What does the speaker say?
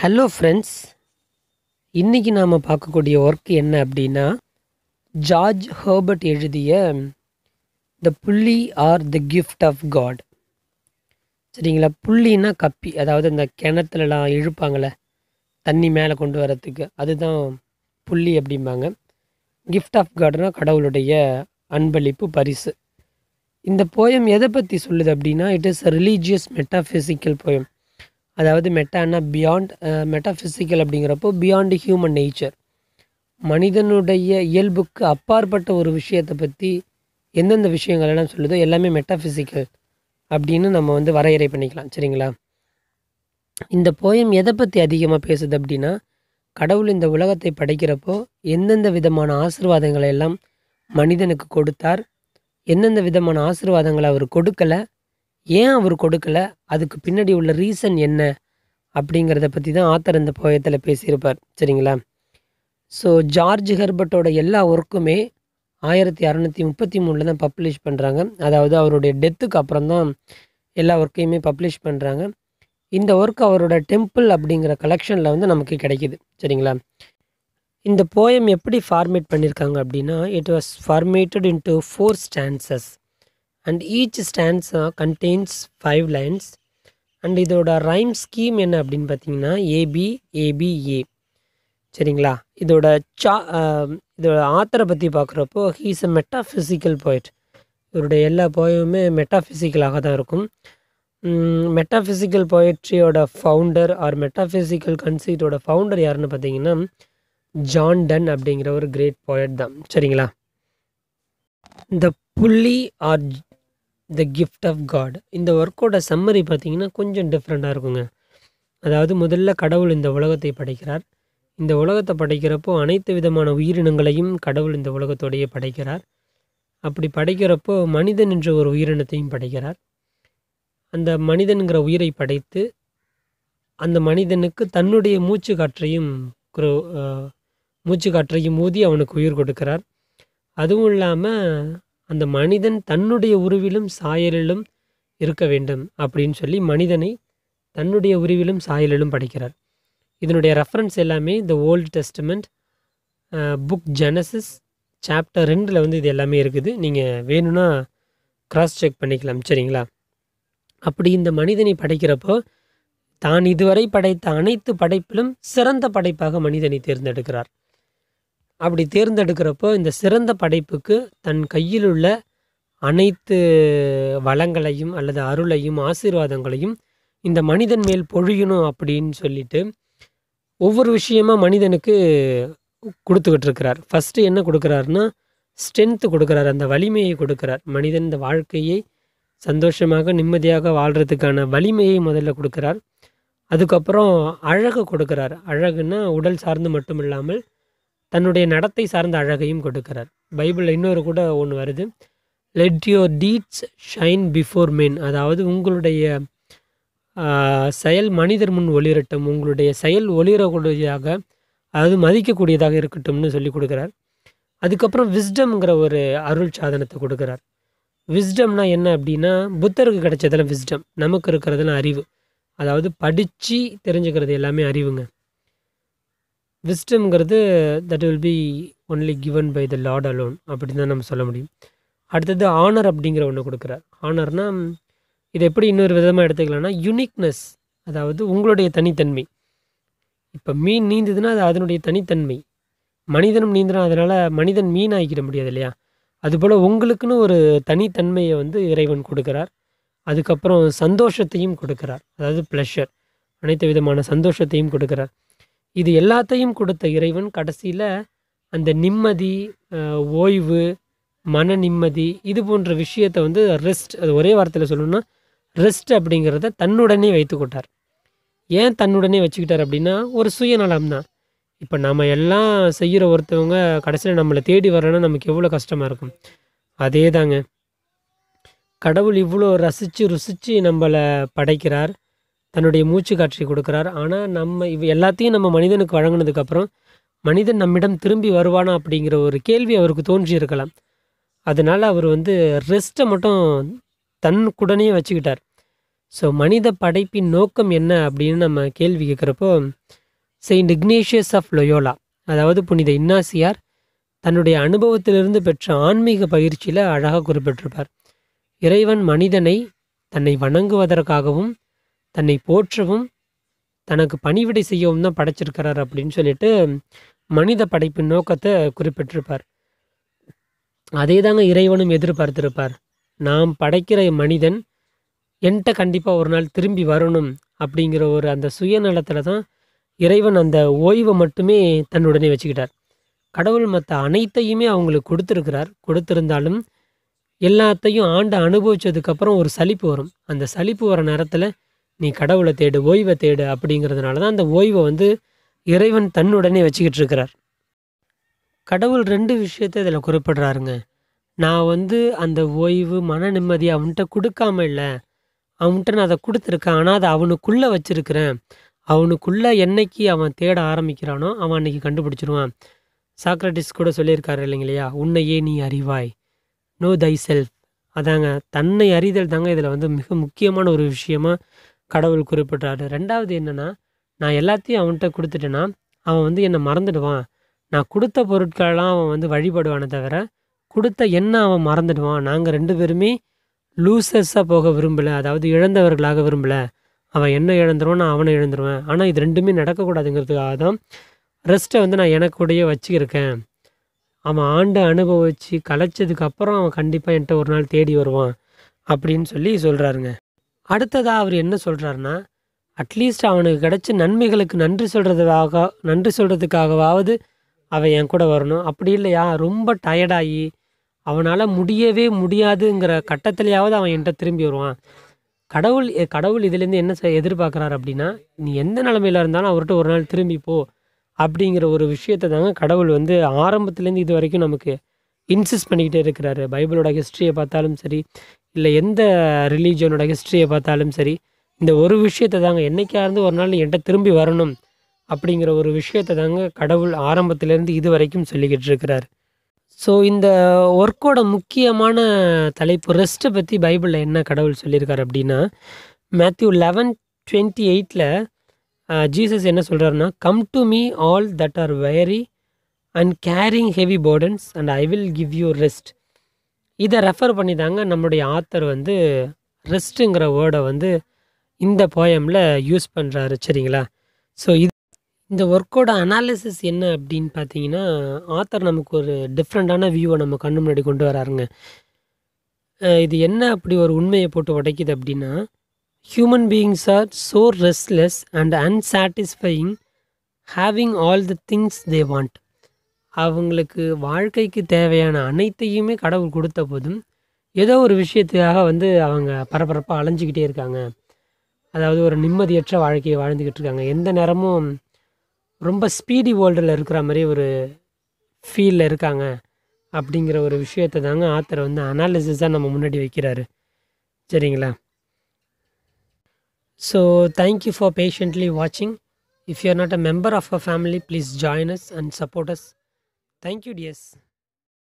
Hello friends இன்றைக்கி நாம் பார்க்கக்கூடிய ஒர்க் என்ன அப்படின்னா ஜார்ஜ் ஹர்பர்ட் எழுதிய the pulley or the gift of God சரிங்களா புள்ளின்னா கப்பி அதாவது இந்த கிணத்துலலாம் இழுப்பாங்களே தண்ணி மேலே கொண்டு வரத்துக்கு அதுதான் புள்ளி அப்படிம்பாங்க கிஃப்ட் ஆஃப் காட்னா கடவுளுடைய அன்பளிப்பு பரிசு இந்த போயம் எதை பற்றி சொல்லுது அப்படின்னா it is a religious metaphysical poem அதாவது மெட்டான்னா பியாண்ட் மெட்டாஃபிசிக்கல் அப்படிங்கிறப்போ பியாண்ட் ஹியூமன் நேச்சர் மனிதனுடைய இயல்புக்கு அப்பாற்பட்ட ஒரு விஷயத்தை பற்றி எந்தெந்த விஷயங்கள் எல்லாம் சொல்லுதோ எல்லாமே மெட்டாஃபிசிக்கல் அப்படின்னு நம்ம வந்து வரையறை பண்ணிக்கலாம் சரிங்களா இந்த போயம் எதை பற்றி அதிகமாக பேசுது அப்படின்னா கடவுள் இந்த உலகத்தை படைக்கிறப்போ எந்தெந்த விதமான ஆசிர்வாதங்களை எல்லாம் மனிதனுக்கு கொடுத்தார் எந்தெந்த விதமான ஆசிர்வாதங்களை அவர் கொடுக்கலை ஏன் அவர் கொடுக்கல அதுக்கு பின்னாடி உள்ள ரீசன் என்ன அப்படிங்கிறத பற்றி தான் ஆத்தர் இந்த போயத்தில் பேசியிருப்பார் சரிங்களா ஸோ ஜார்ஜ் ஹெர்பர்ட்டோட எல்லா ஒர்க்குமே ஆயிரத்தி அறநூற்றி முப்பத்தி மூணில் தான் பப்ளிஷ் பண்ணுறாங்க அதாவது அவருடைய டெத்துக்கு அப்புறம் தான் எல்லா ஒர்க்கையுமே பப்ளிஷ் பண்ணுறாங்க இந்த ஒர்க் அவரோட டெம்பிள் அப்படிங்கிற கலெக்ஷனில் வந்து நமக்கு கிடைக்கிது சரிங்களா இந்த போயம் எப்படி ஃபார்மேட் பண்ணியிருக்காங்க அப்படின்னா it was formatted into four stanzas and each stands contains five lines and இதோட ரைம் ஸ்கீம் என்ன அப்படின்னு பார்த்தீங்கன்னா ஏபி ஏபிஏ சரிங்களா இதோட சா இதோட ஆத்தரை பற்றி பார்க்குறப்போ ஹீஸ் அ மெட்டாஃபிசிக்கல் போய்ட் இவருடைய எல்லா போயமுமே மெட்டாஃபிசிக்கலாக தான் இருக்கும் மெட்டாஃபிசிக்கல் போயட்ரியோட ஃபவுண்டர் ஆர் மெட்டாஃபிசிக்கல் கன்சீட்டோட ஃபவுண்டர் யாருன்னு பார்த்தீங்கன்னா ஜான் டன் அப்படிங்கிற ஒரு கிரேட் போய்ட் தான் சரிங்களா the pulley or the gift of God இந்த ஒர்க்கோட சம்மரி பார்த்திங்கன்னா கொஞ்சம் டிஃப்ரெண்ட்டாக இருக்குங்க அதாவது முதல்ல கடவுள் இந்த உலகத்தை படைக்கிறார் இந்த உலகத்தை படைக்கிறப்போ அனைத்து விதமான உயிரினங்களையும் கடவுள் இந்த உலகத்தோடையே படைக்கிறார் அப்படி படைக்கிறப்போ மனிதன் என்ற ஒரு உயிரினத்தையும் படைக்கிறார் அந்த மனிதன்கிற உயிரை படைத்து அந்த மனிதனுக்கு தன்னுடைய மூச்சு காற்றையும் மூச்சு காற்றையும் ஊதி அவனுக்கு உயிர் கொடுக்கிறார் அதுவும் இல்லாமல் அந்த மனிதன் தன்னுடைய உருவிலும் சாயலிலும் இருக்க வேண்டும் அப்படின்னு சொல்லி மனிதனை தன்னுடைய உருவிலும் சாயலிலும் படிக்கிறார் இதனுடைய ரெஃபரன்ஸ் எல்லாமே இந்த Old Testament book Genesis chapter ரெண்டில் வந்து இது எல்லாமே இருக்குது நீங்கள் வேணும்னா க்ராஸ் செக் பண்ணிக்கலாம் சரிங்களா அப்படி இந்த மனிதனை படைக்கிறப்போ தான் இதுவரை படைத்த அனைத்து படைப்பிலும் சிறந்த படைப்பாக மனிதனை தேர்ந்தெடுக்கிறார் அப்படி தேர்ந்தெடுக்கிறப்போ இந்த சிறந்த படைப்புக்கு தன் கையில் உள்ள அனைத்து வளங்களையும் அல்லது அருளையும் ஆசீர்வாதங்களையும் இந்த மனிதன் மேல் பொழியணும் அப்படின்னு சொல்லிட்டு ஒவ்வொரு விஷயமா மனிதனுக்கு கொடுத்துக்கிட்டு இருக்கிறார் ஃபஸ்ட்டு என்ன கொடுக்குறாருன்னா ஸ்ட்ரென்த்து கொடுக்குறார் அந்த வலிமையை கொடுக்குறார் மனிதன் இந்த வாழ்க்கையை சந்தோஷமாக நிம்மதியாக வாழ்கிறதுக்கான வலிமையை முதல்ல கொடுக்குறார் அதுக்கப்புறம் அழகு கொடுக்குறார் அழகுன்னா உடல் சார்ந்து மட்டும் இல்லாமல் தன்னுடைய நடத்தை சார்ந்த அழகையும் கொடுக்கிறார் பைபிளில் இன்னொரு கூட ஒன்று வருது let your deeds shine before men அதாவது உங்களுடைய செயல் மனிதர் முன் ஒளிரட்டும் உங்களுடைய செயல் ஒளிரக்கூடியதாக அதாவது மதிக்கக்கூடியதாக இருக்கட்டும்னு சொல்லி கொடுக்குறார் அதுக்கப்புறம் விஸ்டம்ங்கிற ஒரு அருள் சாதனத்தை கொடுக்குறார் விஸ்டம்னா என்ன அப்படின்னா புத்தருக்கு கிடைச்சதெல்லாம் விஸ்டம் நமக்கு இருக்கிறதெல்லாம் அறிவு அதாவது படித்து தெரிஞ்சுக்கிறது எல்லாமே அறிவுங்க விஸ்டம்ங்கிறது that will be only given by the Lord alone அப்படின்னு தான் நம்ம சொல்ல முடியும் அடுத்தது ஆனர் அப்படிங்கிற ஒன்று கொடுக்குறார் ஆனர்னா இது எப்படி இன்னொரு விதமாக எடுத்துக்கலாம்னா யுனிக்னஸ் அதாவது உங்களுடைய தனித்தன்மை இப்போ மீன் நீந்ததுன்னா அது அதனுடைய தனித்தன்மை மனிதனும் நீந்தினா அதனால் மனிதன் மீன் ஆகிக்கிட முடியாது இல்லையா அதுபோல் உங்களுக்குன்னு ஒரு தனித்தன்மையை வந்து இறைவன் கொடுக்குறார் அதுக்கப்புறம் சந்தோஷத்தையும் கொடுக்குறார் அதாவது ப்ளஷர் அனைத்து விதமான சந்தோஷத்தையும் கொடுக்குறார் இது எல்லாத்தையும் கொடுத்த இறைவன் கடைசியில் அந்த நிம்மதி ஓய்வு மன நிம்மதி இது போன்ற விஷயத்தை வந்து ரெஸ்ட் அது ஒரே வார்த்தையில் சொல்லணும்னா ரெஸ்ட் அப்படிங்கிறத தன்னுடனே கொட்டார் ஏன் தன்னுடனே வச்சுக்கிட்டார் அப்படின்னா ஒரு சுயநலம் தான் இப்போ நம்ம எல்லாம் செய்கிற ஒருத்தவங்க கடைசியில் நம்மளை தேடி வரணும்னா நமக்கு எவ்வளோ கஷ்டமாக இருக்கும் அதே தாங்க கடவுள் இவ்வளோ ரசித்து ருசித்து நம்மளை படைக்கிறார் தன்னுடைய மூச்சு காட்சி கொடுக்குறார் ஆனால் நம்ம இவ் எல்லாத்தையும் நம்ம மனிதனுக்கு வழங்கினதுக்கப்புறம் மனிதன் நம்மிடம் திரும்பி வருவானா அப்படிங்கிற ஒரு கேள்வி அவருக்கு தோன்றியிருக்கலாம் அதனால் அவர் வந்து ரெஸ்ட்டை மட்டும் தன் வச்சுக்கிட்டார் ஸோ மனித படைப்பின் நோக்கம் என்ன அப்படின்னு நம்ம கேள்வி கேட்குறப்போ செயின்ட் இக்னேஷியஸ் ஆஃப் லொயோலா அதாவது புனித இன்னாசியார் தன்னுடைய அனுபவத்திலிருந்து பெற்ற ஆன்மீக பயிற்சியில் அழகாக குறிப்பிட்டிருப்பார் இறைவன் மனிதனை தன்னை வணங்குவதற்காகவும் தன்னை போற்றவும் தனக்கு பணிவிடை செய்யவும் தான் படைச்சிருக்கிறார் அப்படின்னு சொல்லிட்டு மனித படைப்பின் நோக்கத்தை குறிப்பிட்டிருப்பார் அதே தாங்க இறைவனும் எதிர்பார்த்திருப்பார் நாம் படைக்கிற மனிதன் என்கிட்ட கண்டிப்பாக ஒரு நாள் திரும்பி வரணும் அப்படிங்கிற ஒரு அந்த சுயநலத்தில் தான் இறைவன் அந்த ஓய்வை மட்டுமே தன்னுடனே வச்சுக்கிட்டார் கடவுள் மற்ற அனைத்தையுமே அவங்களுக்கு கொடுத்துருக்கிறார் கொடுத்துருந்தாலும் எல்லாத்தையும் ஆண்டு அனுபவித்ததுக்கப்புறம் ஒரு சலிப்பு வரும் அந்த சலிப்பு வர நேரத்தில் நீ கடவுளை தேடு ஓய்வை தேடு அப்படிங்கிறதுனால தான் அந்த ஓய்வை வந்து இறைவன் தன்னுடனே வச்சுக்கிட்டு இருக்கிறார் கடவுள் ரெண்டு விஷயத்தை இதில் குறிப்பிட்றாருங்க நான் வந்து அந்த ஓய்வு மன நிம்மதி அவன்கிட்ட கொடுக்காம இல்லை அவன்கிட்ட நான் அதை கொடுத்துருக்கேன் ஆனால் அதை அவனுக்குள்ளே வச்சுருக்கிறேன் அவனுக்குள்ளே என்னைக்கு அவன் தேட ஆரம்பிக்கிறானோ அவன் அன்னைக்கு கண்டுபிடிச்சிருவான் சாக்ரட்டிஸ் கூட சொல்லியிருக்காரு இல்லைங்களையா உன்னையே நீ அறிவாய் நோ தை செல்ஃப் அதாங்க தன்னை அறிதல் தாங்க இதில் வந்து மிக முக்கியமான ஒரு விஷயமா கடவுள் குறிப்பிட்றாரு ரெண்டாவது என்னென்னா நான் எல்லாத்தையும் அவன்கிட்ட கொடுத்துட்டேன்னா அவன் வந்து என்னை மறந்துடுவான் நான் கொடுத்த பொருட்களெலாம் அவன் வந்து வழிபடுவானே தவிர கொடுத்த என்ன அவன் மறந்துடுவான் நாங்கள் ரெண்டு பேருமே லூசஸ்ஸாக போக விரும்பலை அதாவது இழந்தவர்களாக விரும்பலை அவன் என்ன இழந்துருவான் நான் அவனை இழந்துருவேன் ஆனால் இது ரெண்டுமே நடக்கக்கூடாதுங்கிறதுக்காக தான் ரெஸ்ட்டை வந்து நான் எனக்குடைய வச்சுக்கிருக்கேன் அவன் ஆண்டு அனுபவித்து கலைச்சதுக்கப்புறம் அவன் கண்டிப்பாக என்கிட்ட ஒரு நாள் தேடி வருவான் அப்படின்னு சொல்லி சொல்கிறாருங்க அடுத்ததாக அவர் என்ன சொல்கிறாருன்னா அட்லீஸ்ட் அவனுக்கு கிடச்ச நன்மைகளுக்கு நன்றி சொல்கிறதுக்காக நன்றி சொல்கிறதுக்காகவாவது அவன் என் கூட வரணும் அப்படி இல்லையா ரொம்ப டயர்டாகி அவனால் முடியவே முடியாதுங்கிற கட்டத்துலையாவது அவன் என்கிட்ட திரும்பி வருவான் கடவுள் கடவுள் இதுலேருந்து என்ன எதிர்பார்க்குறாரு அப்படின்னா நீ எந்த நிலமையில இருந்தாலும் அவர்கிட்ட ஒரு நாள் திரும்பி போ அப்படிங்கிற ஒரு விஷயத்தை தாங்க கடவுள் வந்து ஆரம்பத்துலேருந்து இது வரைக்கும் நமக்கு இன்சிஸ்ட் பண்ணிக்கிட்டே இருக்கிறாரு பைபிளோட ஹிஸ்ட்ரியை பார்த்தாலும் சரி இல்லை எந்த ரிலீஜியனோட ஹிஸ்ட்ரியை பார்த்தாலும் சரி இந்த ஒரு விஷயத்தை தாங்க என்றைக்கா இருந்து ஒரு நாள் என்கிட்ட திரும்பி வரணும் அப்படிங்கிற ஒரு விஷயத்தை தாங்க கடவுள் ஆரம்பத்திலேருந்து இது வரைக்கும் சொல்லிக்கிட்டு இருக்கிறார் ஸோ இந்த ஒர்க்கோட முக்கியமான தலைப்பு ரெஸ்ட்டை பற்றி பைபிளில் என்ன கடவுள் சொல்லியிருக்கார் அப்படின்னா மேத்யூ லெவன் டுவெண்ட்டி எயிட்டில் ஜீசஸ் என்ன சொல்கிறாருன்னா come to me all that are weary and carrying heavy burdens and I will give you rest இதை ரெஃபர் பண்ணி தாங்க நம்மளுடைய ஆத்தர் வந்து ரெஸ்ட்டுங்கிற வேர்டை வந்து இந்த போயமில் யூஸ் பண்ணுறாரு சரிங்களா ஸோ இது இந்த ஒர்க்கோட அனாலிசிஸ் என்ன அப்படின்னு பார்த்தீங்கன்னா ஆத்தர் நமக்கு ஒரு டிஃப்ரெண்ட்டான வியூவை நம்ம கண்ணு முன்னாடி கொண்டு வராருங்க இது என்ன அப்படி ஒரு உண்மையை போட்டு உடைக்குது அப்படின்னா human beings are so restless and unsatisfying having all the things they want அவங்களுக்கு வாழ்க்கைக்கு தேவையான அனைத்தையுமே கடவுள் கொடுத்த போதும் ஏதோ ஒரு விஷயத்துக்காக வந்து அவங்க பரபரப்பாக அலைஞ்சிக்கிட்டே இருக்காங்க அதாவது ஒரு நிம்மதியற்ற வாழ்க்கையை வாழ்ந்துக்கிட்டு இருக்காங்க எந்த நேரமும் ரொம்ப ஸ்பீடி வேர்ல்டில் இருக்கிற மாதிரி ஒரு ஃபீலில் இருக்காங்க அப்படிங்கிற ஒரு விஷயத்தை தாங்க ஆத்தரை வந்து அனாலிசிஸாக நம்ம முன்னாடி வைக்கிறாரு சரிங்களா ஸோ தேங்க்யூ ஃபார் பேஷண்ட்லி வாட்சிங் if you are not a member of a family please join us and support us Thank you, DS.